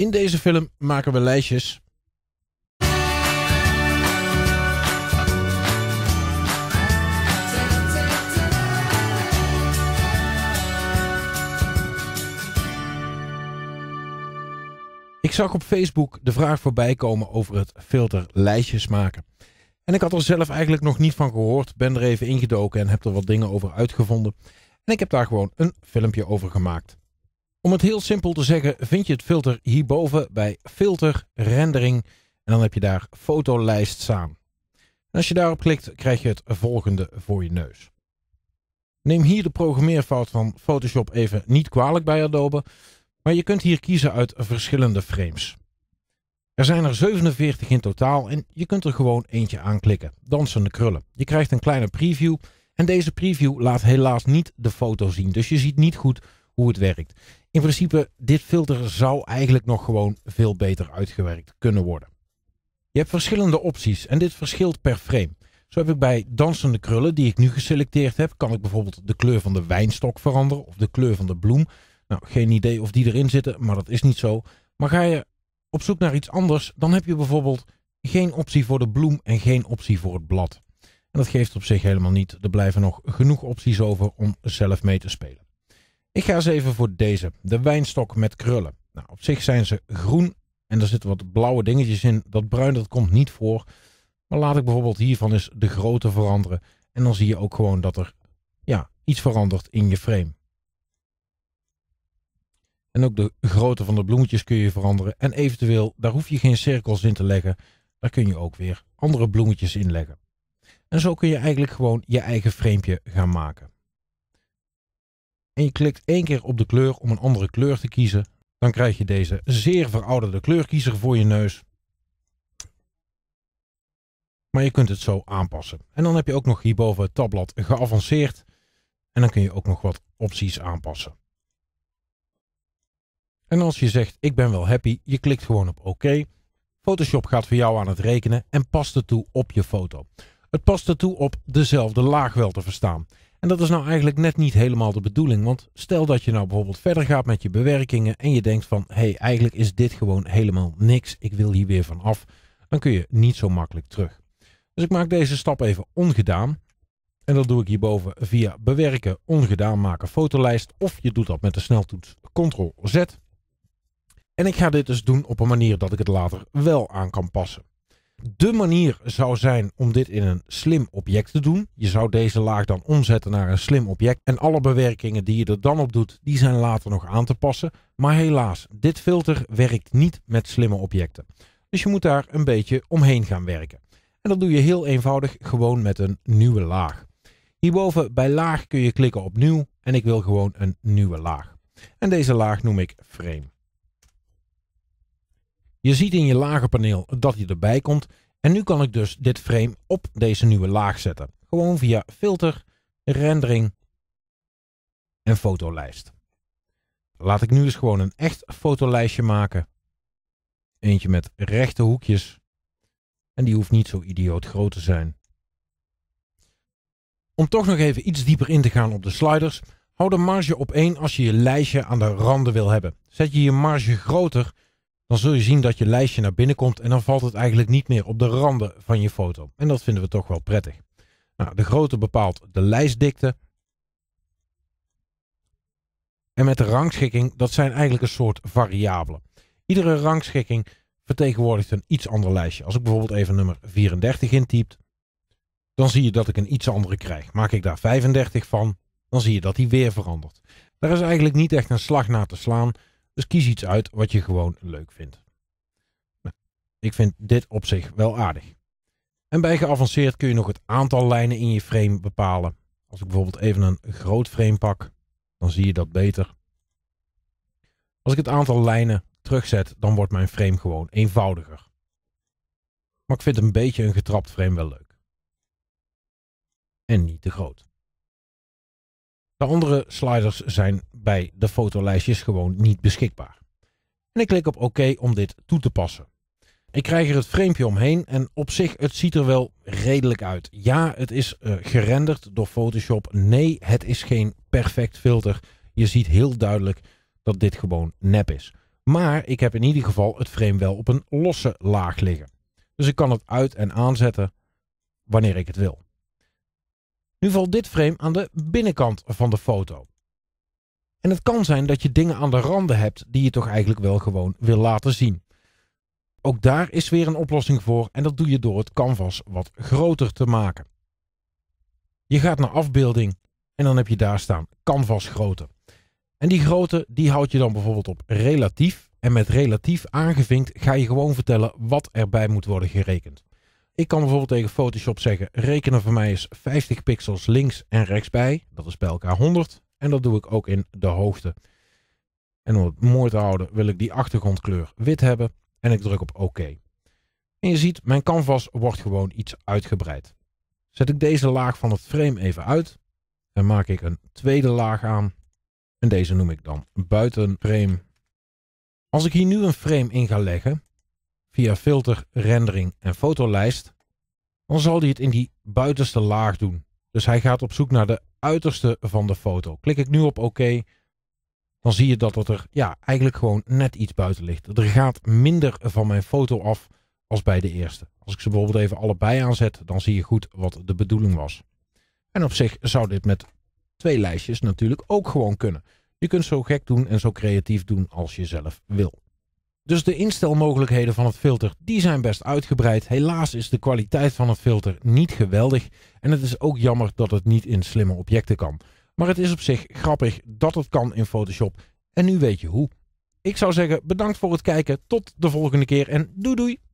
In deze film maken we lijstjes. Ik zag op Facebook de vraag voorbij komen over het filter lijstjes maken. En ik had er zelf eigenlijk nog niet van gehoord, ben er even ingedoken en heb er wat dingen over uitgevonden. En ik heb daar gewoon een filmpje over gemaakt. Om het heel simpel te zeggen, vind je het filter hierboven bij filter, rendering en dan heb je daar fotolijst staan. als je daarop klikt, krijg je het volgende voor je neus. Neem hier de programmeerfout van Photoshop even niet kwalijk bij Adobe, maar je kunt hier kiezen uit verschillende frames. Er zijn er 47 in totaal en je kunt er gewoon eentje aanklikken, dansende krullen. Je krijgt een kleine preview en deze preview laat helaas niet de foto zien, dus je ziet niet goed hoe het werkt. In principe, dit filter zou eigenlijk nog gewoon veel beter uitgewerkt kunnen worden. Je hebt verschillende opties en dit verschilt per frame. Zo heb ik bij dansende krullen die ik nu geselecteerd heb, kan ik bijvoorbeeld de kleur van de wijnstok veranderen of de kleur van de bloem. Nou, geen idee of die erin zitten, maar dat is niet zo. Maar ga je op zoek naar iets anders, dan heb je bijvoorbeeld geen optie voor de bloem en geen optie voor het blad. En dat geeft op zich helemaal niet. Er blijven nog genoeg opties over om zelf mee te spelen. Ik ga eens even voor deze. De wijnstok met krullen. Nou, op zich zijn ze groen en er zitten wat blauwe dingetjes in. Dat bruin dat komt niet voor. Maar laat ik bijvoorbeeld hiervan eens de grootte veranderen. En dan zie je ook gewoon dat er ja, iets verandert in je frame. En ook de grootte van de bloemetjes kun je veranderen. En eventueel, daar hoef je geen cirkels in te leggen. Daar kun je ook weer andere bloemetjes in leggen. En zo kun je eigenlijk gewoon je eigen framepje gaan maken en je klikt één keer op de kleur om een andere kleur te kiezen, dan krijg je deze zeer verouderde kleurkiezer voor je neus. Maar je kunt het zo aanpassen. En dan heb je ook nog hierboven het tabblad geavanceerd. En dan kun je ook nog wat opties aanpassen. En als je zegt ik ben wel happy, je klikt gewoon op oké. OK. Photoshop gaat voor jou aan het rekenen en past het toe op je foto. Het past ertoe op dezelfde laag wel te verstaan. En dat is nou eigenlijk net niet helemaal de bedoeling. Want stel dat je nou bijvoorbeeld verder gaat met je bewerkingen en je denkt van hé, hey, eigenlijk is dit gewoon helemaal niks. Ik wil hier weer van af. Dan kun je niet zo makkelijk terug. Dus ik maak deze stap even ongedaan. En dat doe ik hierboven via bewerken, ongedaan maken, fotolijst. Of je doet dat met de sneltoets Ctrl-Z. En ik ga dit dus doen op een manier dat ik het later wel aan kan passen de manier zou zijn om dit in een slim object te doen. Je zou deze laag dan omzetten naar een slim object. En alle bewerkingen die je er dan op doet, die zijn later nog aan te passen. Maar helaas, dit filter werkt niet met slimme objecten. Dus je moet daar een beetje omheen gaan werken. En dat doe je heel eenvoudig gewoon met een nieuwe laag. Hierboven bij laag kun je klikken op nieuw en ik wil gewoon een nieuwe laag. En deze laag noem ik frame. Je ziet in je lagerpaneel dat hij erbij komt. En nu kan ik dus dit frame op deze nieuwe laag zetten. Gewoon via filter, rendering en fotolijst. Laat ik nu eens dus gewoon een echt fotolijstje maken. Eentje met rechte hoekjes. En die hoeft niet zo idioot groot te zijn. Om toch nog even iets dieper in te gaan op de sliders, hou de marge op 1 als je je lijstje aan de randen wil hebben. Zet je je marge groter, dan zul je zien dat je lijstje naar binnen komt en dan valt het eigenlijk niet meer op de randen van je foto. En dat vinden we toch wel prettig. Nou, de grootte bepaalt de lijstdikte. En met de rangschikking, dat zijn eigenlijk een soort variabelen. Iedere rangschikking vertegenwoordigt een iets ander lijstje. Als ik bijvoorbeeld even nummer 34 intypt, dan zie je dat ik een iets andere krijg. Maak ik daar 35 van, dan zie je dat die weer verandert. Daar is eigenlijk niet echt een slag naar te slaan. Dus kies iets uit wat je gewoon leuk vindt. Nou, ik vind dit op zich wel aardig. En bij geavanceerd kun je nog het aantal lijnen in je frame bepalen. Als ik bijvoorbeeld even een groot frame pak, dan zie je dat beter. Als ik het aantal lijnen terugzet, dan wordt mijn frame gewoon eenvoudiger. Maar ik vind een beetje een getrapt frame wel leuk. En niet te groot. De andere sliders zijn bij de fotolijstjes gewoon niet beschikbaar. En ik klik op OK om dit toe te passen. Ik krijg er het framepje omheen en op zich het ziet er wel redelijk uit. Ja, het is eh, gerenderd door Photoshop. Nee, het is geen perfect filter. Je ziet heel duidelijk dat dit gewoon nep is. Maar ik heb in ieder geval het frame wel op een losse laag liggen. Dus ik kan het uit en aanzetten wanneer ik het wil. Nu valt dit frame aan de binnenkant van de foto. En het kan zijn dat je dingen aan de randen hebt die je toch eigenlijk wel gewoon wil laten zien. Ook daar is weer een oplossing voor en dat doe je door het canvas wat groter te maken. Je gaat naar afbeelding en dan heb je daar staan canvas grootte. En die grootte die houd je dan bijvoorbeeld op relatief. En met relatief aangevinkt ga je gewoon vertellen wat erbij moet worden gerekend. Ik kan bijvoorbeeld tegen Photoshop zeggen, rekenen voor mij is 50 pixels links en rechts bij. Dat is bij elkaar 100. En dat doe ik ook in de hoogte. En om het mooi te houden wil ik die achtergrondkleur wit hebben. En ik druk op OK. En je ziet, mijn canvas wordt gewoon iets uitgebreid. Zet ik deze laag van het frame even uit. Dan maak ik een tweede laag aan. En deze noem ik dan buiten frame. Als ik hier nu een frame in ga leggen, via filter, rendering en fotolijst, dan zal hij het in die buitenste laag doen. Dus hij gaat op zoek naar de uiterste van de foto. Klik ik nu op OK, dan zie je dat het er ja, eigenlijk gewoon net iets buiten ligt. Er gaat minder van mijn foto af als bij de eerste. Als ik ze bijvoorbeeld even allebei aanzet, dan zie je goed wat de bedoeling was. En op zich zou dit met twee lijstjes natuurlijk ook gewoon kunnen. Je kunt zo gek doen en zo creatief doen als je zelf wil. Dus de instelmogelijkheden van het filter die zijn best uitgebreid. Helaas is de kwaliteit van het filter niet geweldig en het is ook jammer dat het niet in slimme objecten kan. Maar het is op zich grappig dat het kan in Photoshop en nu weet je hoe. Ik zou zeggen bedankt voor het kijken, tot de volgende keer en doei doei!